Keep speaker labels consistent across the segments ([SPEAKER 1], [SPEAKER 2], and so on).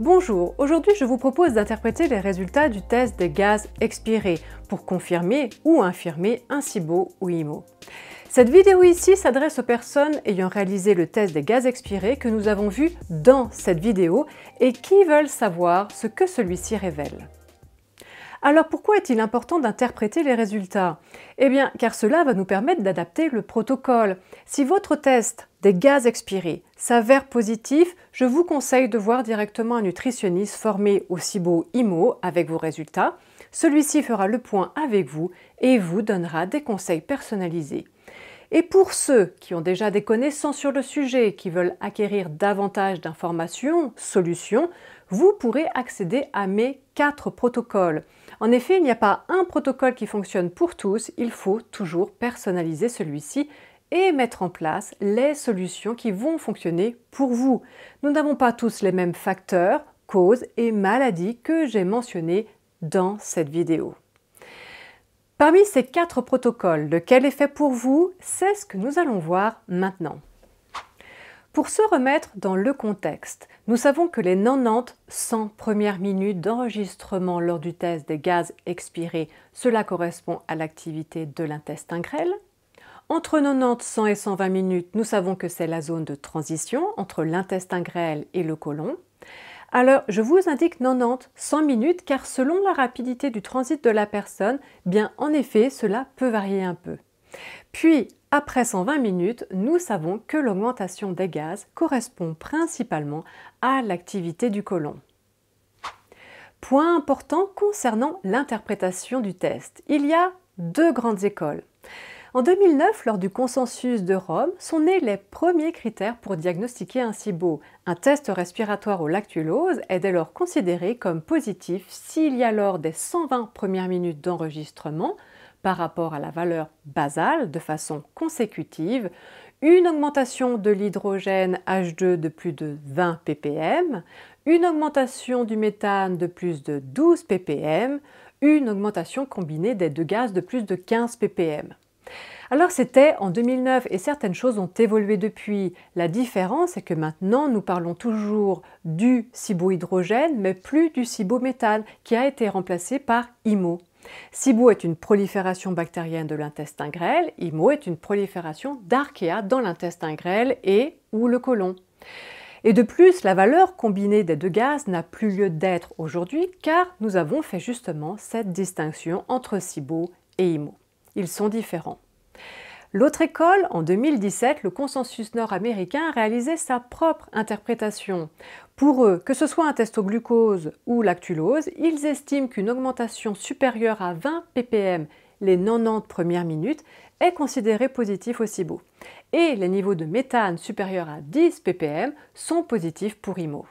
[SPEAKER 1] Bonjour, aujourd'hui je vous propose d'interpréter les résultats du test des gaz expirés pour confirmer ou infirmer un SIBO ou IMO. Cette vidéo ici s'adresse aux personnes ayant réalisé le test des gaz expirés que nous avons vu dans cette vidéo et qui veulent savoir ce que celui-ci révèle. Alors pourquoi est-il important d'interpréter les résultats Eh bien, car cela va nous permettre d'adapter le protocole. Si votre test des gaz expirés s'avère positif, je vous conseille de voir directement un nutritionniste formé au CIBO IMO avec vos résultats. Celui-ci fera le point avec vous et vous donnera des conseils personnalisés. Et pour ceux qui ont déjà des connaissances sur le sujet, qui veulent acquérir davantage d'informations, solutions, vous pourrez accéder à mes quatre protocoles. En effet, il n'y a pas un protocole qui fonctionne pour tous, il faut toujours personnaliser celui-ci et mettre en place les solutions qui vont fonctionner pour vous. Nous n'avons pas tous les mêmes facteurs, causes et maladies que j'ai mentionnés dans cette vidéo. Parmi ces quatre protocoles, lequel est fait pour vous C'est ce que nous allons voir maintenant. Pour se remettre dans le contexte, nous savons que les 90 100 premières minutes d'enregistrement lors du test des gaz expirés, cela correspond à l'activité de l'intestin grêle. Entre 90, 100 et 120 minutes, nous savons que c'est la zone de transition entre l'intestin grêle et le côlon. Alors, je vous indique 90, 100 minutes, car selon la rapidité du transit de la personne, bien en effet, cela peut varier un peu. Puis, après 120 minutes, nous savons que l'augmentation des gaz correspond principalement à l'activité du côlon. Point important concernant l'interprétation du test. Il y a deux grandes écoles. En 2009, lors du consensus de Rome, sont nés les premiers critères pour diagnostiquer un SIBO. Un test respiratoire au lactulose est dès lors considéré comme positif s'il y a lors des 120 premières minutes d'enregistrement, par rapport à la valeur basale de façon consécutive, une augmentation de l'hydrogène H2 de plus de 20 ppm, une augmentation du méthane de plus de 12 ppm, une augmentation combinée des deux gaz de plus de 15 ppm. Alors c'était en 2009 et certaines choses ont évolué depuis. La différence est que maintenant nous parlons toujours du hydrogène mais plus du métal qui a été remplacé par IMO. CIBO est une prolifération bactérienne de l'intestin grêle, IMO est une prolifération d'archéa dans l'intestin grêle et ou le côlon. Et de plus, la valeur combinée des deux gaz n'a plus lieu d'être aujourd'hui car nous avons fait justement cette distinction entre SIBO et IMO. Ils sont différents. L'autre école, en 2017, le consensus nord-américain a réalisé sa propre interprétation. Pour eux, que ce soit un test au glucose ou lactulose, ils estiment qu'une augmentation supérieure à 20 ppm les 90 premières minutes est considérée positive au SIBO. Et les niveaux de méthane supérieurs à 10 ppm sont positifs pour IMO.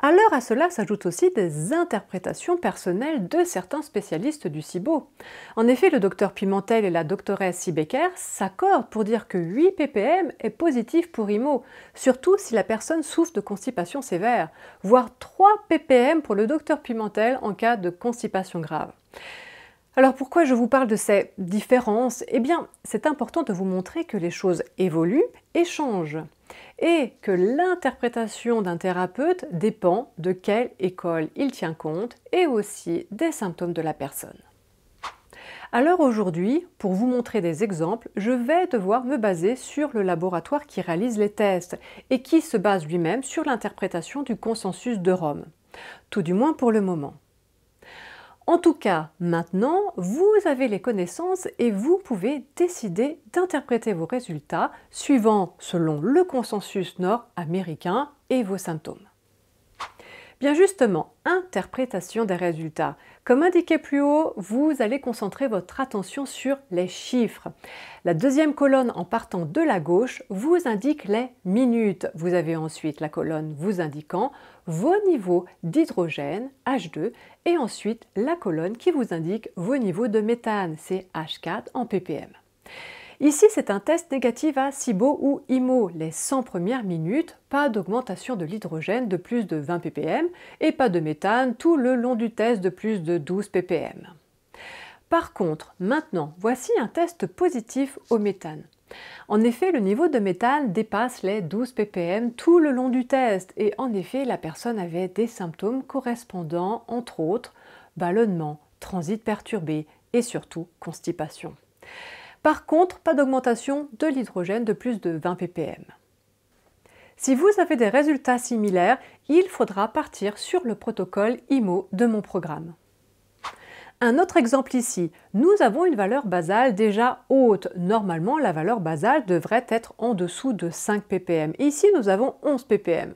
[SPEAKER 1] Alors à cela s'ajoutent aussi des interprétations personnelles de certains spécialistes du SIBO. En effet, le docteur Pimentel et la doctoresse Sibeker s'accordent pour dire que 8 ppm est positif pour IMO, surtout si la personne souffre de constipation sévère, voire 3 ppm pour le docteur Pimentel en cas de constipation grave. Alors pourquoi je vous parle de ces différences Eh bien, c'est important de vous montrer que les choses évoluent et changent et que l'interprétation d'un thérapeute dépend de quelle école il tient compte et aussi des symptômes de la personne. Alors aujourd'hui, pour vous montrer des exemples, je vais devoir me baser sur le laboratoire qui réalise les tests et qui se base lui-même sur l'interprétation du consensus de Rome. Tout du moins pour le moment. En tout cas, maintenant, vous avez les connaissances et vous pouvez décider d'interpréter vos résultats suivant selon le consensus nord-américain et vos symptômes. Eh bien justement, interprétation des résultats. Comme indiqué plus haut, vous allez concentrer votre attention sur les chiffres. La deuxième colonne en partant de la gauche vous indique les minutes. Vous avez ensuite la colonne vous indiquant vos niveaux d'hydrogène H2 et ensuite la colonne qui vous indique vos niveaux de méthane, ch 4 en ppm. Ici, c'est un test négatif à SIBO ou IMO, les 100 premières minutes, pas d'augmentation de l'hydrogène de plus de 20 ppm et pas de méthane tout le long du test de plus de 12 ppm. Par contre, maintenant, voici un test positif au méthane. En effet, le niveau de méthane dépasse les 12 ppm tout le long du test et en effet, la personne avait des symptômes correspondants, entre autres ballonnement, transit perturbé et surtout constipation. Par contre, pas d'augmentation de l'hydrogène de plus de 20 ppm. Si vous avez des résultats similaires, il faudra partir sur le protocole IMO de mon programme. Un autre exemple ici, nous avons une valeur basale déjà haute. Normalement, la valeur basale devrait être en dessous de 5 ppm. Ici, nous avons 11 ppm.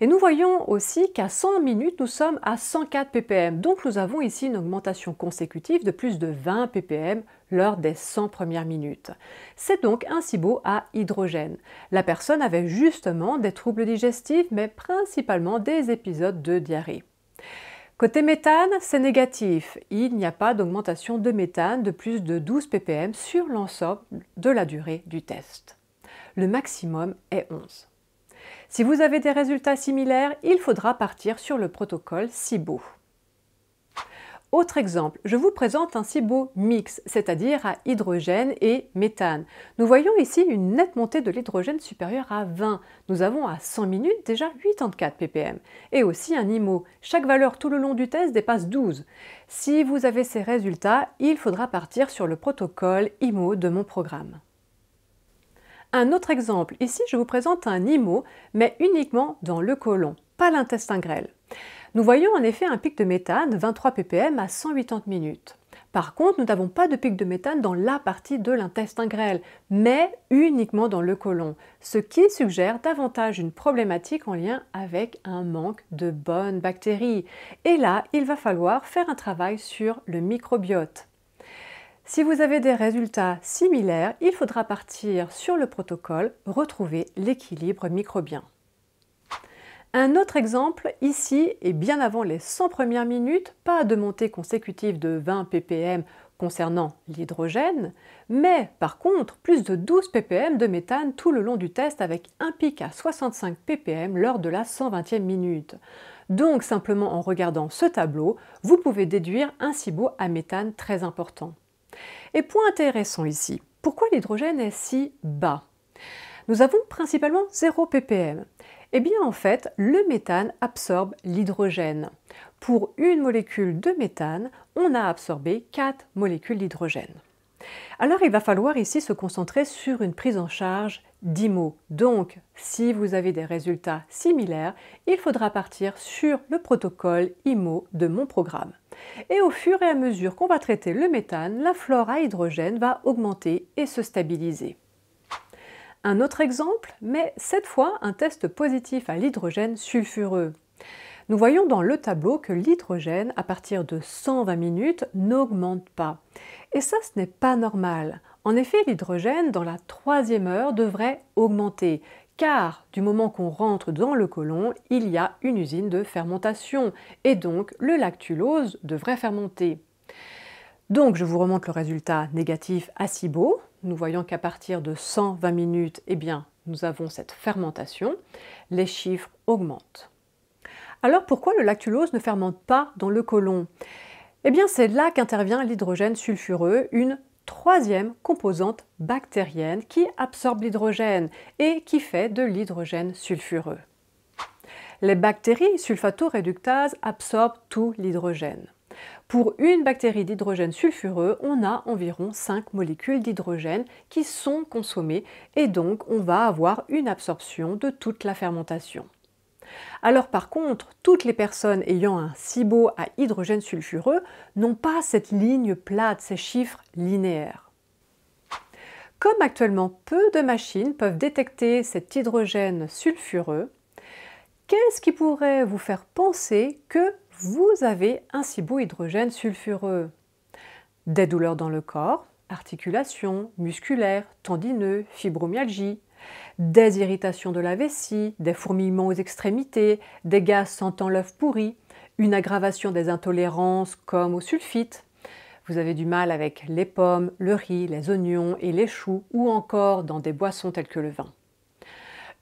[SPEAKER 1] Et nous voyons aussi qu'à 100 minutes, nous sommes à 104 ppm. Donc nous avons ici une augmentation consécutive de plus de 20 ppm lors des 100 premières minutes. C'est donc un SIBO à hydrogène. La personne avait justement des troubles digestifs, mais principalement des épisodes de diarrhée. Côté méthane, c'est négatif. Il n'y a pas d'augmentation de méthane de plus de 12 ppm sur l'ensemble de la durée du test. Le maximum est 11. Si vous avez des résultats similaires, il faudra partir sur le protocole SIBO. Autre exemple, je vous présente un si mix, c'est-à-dire à hydrogène et méthane. Nous voyons ici une nette montée de l'hydrogène supérieure à 20. Nous avons à 100 minutes déjà 84 ppm. Et aussi un IMO. Chaque valeur tout le long du test dépasse 12. Si vous avez ces résultats, il faudra partir sur le protocole IMO de mon programme. Un autre exemple, ici je vous présente un IMO, mais uniquement dans le côlon, pas l'intestin grêle. Nous voyons en effet un pic de méthane, 23 ppm, à 180 minutes. Par contre, nous n'avons pas de pic de méthane dans la partie de l'intestin grêle, mais uniquement dans le côlon, ce qui suggère davantage une problématique en lien avec un manque de bonnes bactéries. Et là, il va falloir faire un travail sur le microbiote. Si vous avez des résultats similaires, il faudra partir sur le protocole, retrouver l'équilibre microbien. Un autre exemple, ici, et bien avant les 100 premières minutes, pas de montée consécutive de 20 ppm concernant l'hydrogène, mais par contre plus de 12 ppm de méthane tout le long du test avec un pic à 65 ppm lors de la 120e minute. Donc simplement en regardant ce tableau, vous pouvez déduire un SIBO à méthane très important. Et point intéressant ici, pourquoi l'hydrogène est si bas Nous avons principalement 0 ppm eh bien en fait, le méthane absorbe l'hydrogène. Pour une molécule de méthane, on a absorbé 4 molécules d'hydrogène. Alors il va falloir ici se concentrer sur une prise en charge d'IMO. Donc si vous avez des résultats similaires, il faudra partir sur le protocole IMO de mon programme. Et au fur et à mesure qu'on va traiter le méthane, la flore à hydrogène va augmenter et se stabiliser. Un autre exemple, mais cette fois un test positif à l'hydrogène sulfureux. Nous voyons dans le tableau que l'hydrogène, à partir de 120 minutes, n'augmente pas. Et ça, ce n'est pas normal. En effet, l'hydrogène, dans la troisième heure, devrait augmenter, car du moment qu'on rentre dans le côlon, il y a une usine de fermentation, et donc le lactulose devrait fermenter. Donc je vous remonte le résultat négatif à SIBO. Nous voyons qu'à partir de 120 minutes, eh bien, nous avons cette fermentation. Les chiffres augmentent. Alors pourquoi le lactulose ne fermente pas dans le côlon Eh bien c'est là qu'intervient l'hydrogène sulfureux, une troisième composante bactérienne qui absorbe l'hydrogène et qui fait de l'hydrogène sulfureux. Les bactéries sulfato-réductases absorbent tout l'hydrogène. Pour une bactérie d'hydrogène sulfureux, on a environ 5 molécules d'hydrogène qui sont consommées et donc on va avoir une absorption de toute la fermentation. Alors par contre, toutes les personnes ayant un SIBO à hydrogène sulfureux n'ont pas cette ligne plate, ces chiffres linéaires. Comme actuellement peu de machines peuvent détecter cet hydrogène sulfureux, qu'est-ce qui pourrait vous faire penser que vous avez un cibo hydrogène sulfureux. Des douleurs dans le corps, articulations, musculaires, tendineux, fibromyalgie, des irritations de la vessie, des fourmillements aux extrémités, des gaz sentant l'œuf pourri, une aggravation des intolérances comme au sulfite. Vous avez du mal avec les pommes, le riz, les oignons et les choux, ou encore dans des boissons telles que le vin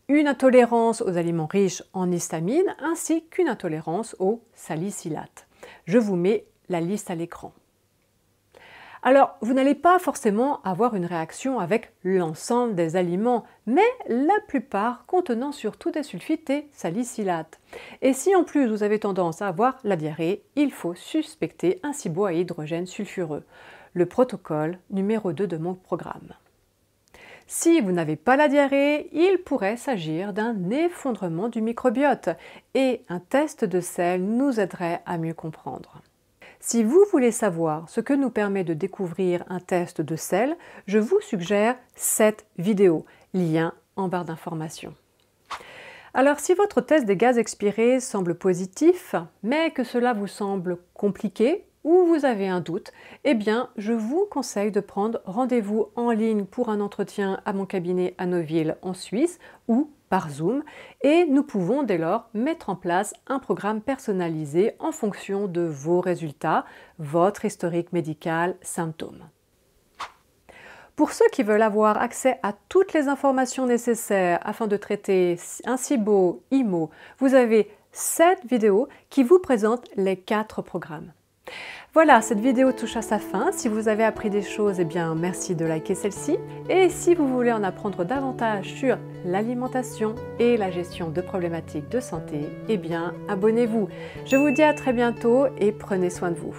[SPEAKER 1] une intolérance aux aliments riches en histamine ainsi qu'une intolérance aux salicylates. Je vous mets la liste à l'écran. Alors, vous n'allez pas forcément avoir une réaction avec l'ensemble des aliments, mais la plupart contenant surtout des sulfites et salicylates. Et si en plus vous avez tendance à avoir la diarrhée, il faut suspecter un cibo à hydrogène sulfureux, le protocole numéro 2 de mon programme. Si vous n'avez pas la diarrhée, il pourrait s'agir d'un effondrement du microbiote et un test de sel nous aiderait à mieux comprendre. Si vous voulez savoir ce que nous permet de découvrir un test de sel, je vous suggère cette vidéo, lien en barre d'information. Alors si votre test des gaz expirés semble positif, mais que cela vous semble compliqué ou vous avez un doute, eh bien, je vous conseille de prendre rendez-vous en ligne pour un entretien à mon cabinet à Neuville en Suisse ou par Zoom et nous pouvons dès lors mettre en place un programme personnalisé en fonction de vos résultats, votre historique médical, symptômes. Pour ceux qui veulent avoir accès à toutes les informations nécessaires afin de traiter un SIBO, IMO, vous avez cette vidéo qui vous présente les quatre programmes. Voilà, cette vidéo touche à sa fin. Si vous avez appris des choses, eh bien merci de liker celle-ci. Et si vous voulez en apprendre davantage sur l'alimentation et la gestion de problématiques de santé, eh bien abonnez-vous. Je vous dis à très bientôt et prenez soin de vous.